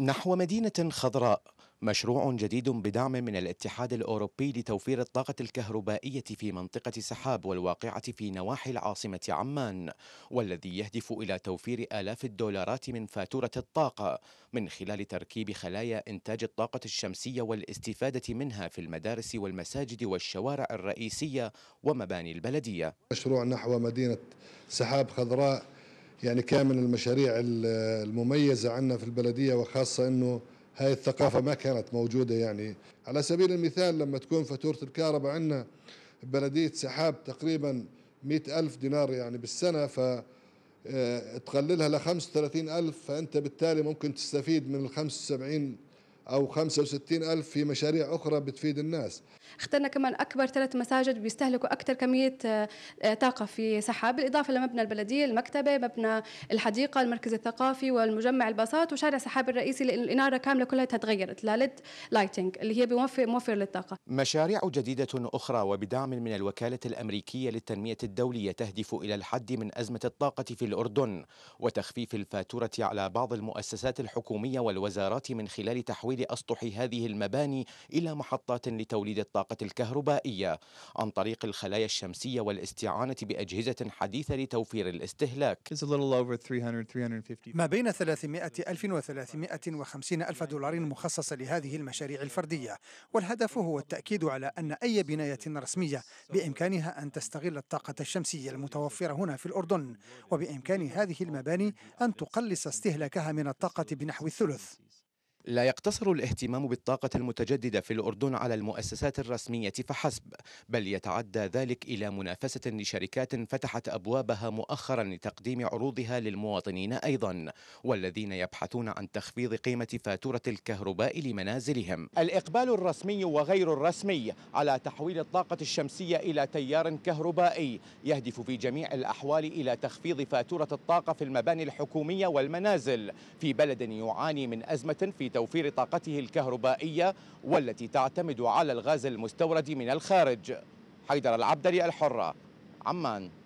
نحو مدينة خضراء مشروع جديد بدعم من الاتحاد الأوروبي لتوفير الطاقة الكهربائية في منطقة سحاب والواقعة في نواحي العاصمة عمان والذي يهدف إلى توفير آلاف الدولارات من فاتورة الطاقة من خلال تركيب خلايا إنتاج الطاقة الشمسية والاستفادة منها في المدارس والمساجد والشوارع الرئيسية ومباني البلدية مشروع نحو مدينة سحاب خضراء يعني كان من المشاريع المميزة عندنا في البلدية وخاصة أنه هاي الثقافة ما كانت موجودة يعني على سبيل المثال لما تكون فاتورة الكهرباء عندنا بلدية سحاب تقريبا مئة ألف دينار يعني بالسنة ف آه، تقللها ل 35 ألف فأنت بالتالي ممكن تستفيد من ال 75 او 65 الف في مشاريع اخرى بتفيد الناس اخترنا كمان اكبر ثلاث مساجد بيستهلكوا اكثر كميه آه، طاقه في سحاب بالاضافه لمبنى البلديه المكتبه مبنى الحديقه المركز الثقافي والمجمع الباصات وشارع سحاب الرئيسي الاناره كامله كلها تغيرت لالد لايتنج اللي هي بيوفر موفر للطاقه مشاريع جديده اخرى وبدعم من الوكاله الامريكيه للتنميه الدوليه تهدف الى الحد من ازمه الطاقه في الاردن وتخفيف الفاتوره على بعض المؤسسات الحكوميه والوزارات من خلال تحويل تحويل أسطح هذه المباني إلى محطات لتوليد الطاقة الكهربائية عن طريق الخلايا الشمسية والاستعانة بأجهزة حديثة لتوفير الاستهلاك ما بين 300 ألف و 350 ألف دولار مخصصة لهذه المشاريع الفردية والهدف هو التأكيد على أن أي بناية رسمية بإمكانها أن تستغل الطاقة الشمسية المتوفرة هنا في الأردن وبإمكان هذه المباني أن تقلص استهلاكها من الطاقة بنحو الثلث لا يقتصر الاهتمام بالطاقة المتجددة في الأردن على المؤسسات الرسمية فحسب، بل يتعدى ذلك إلى منافسة لشركات فتحت أبوابها مؤخرا لتقديم عروضها للمواطنين أيضا، والذين يبحثون عن تخفيض قيمة فاتورة الكهرباء لمنازلهم. الإقبال الرسمي وغير الرسمي على تحويل الطاقة الشمسية إلى تيار كهربائي يهدف في جميع الأحوال إلى تخفيض فاتورة الطاقة في المباني الحكومية والمنازل في بلد يعاني من أزمة في لتوفير طاقته الكهربائية والتي تعتمد على الغاز المستورد من الخارج حيدر العبدلي الحرة عمان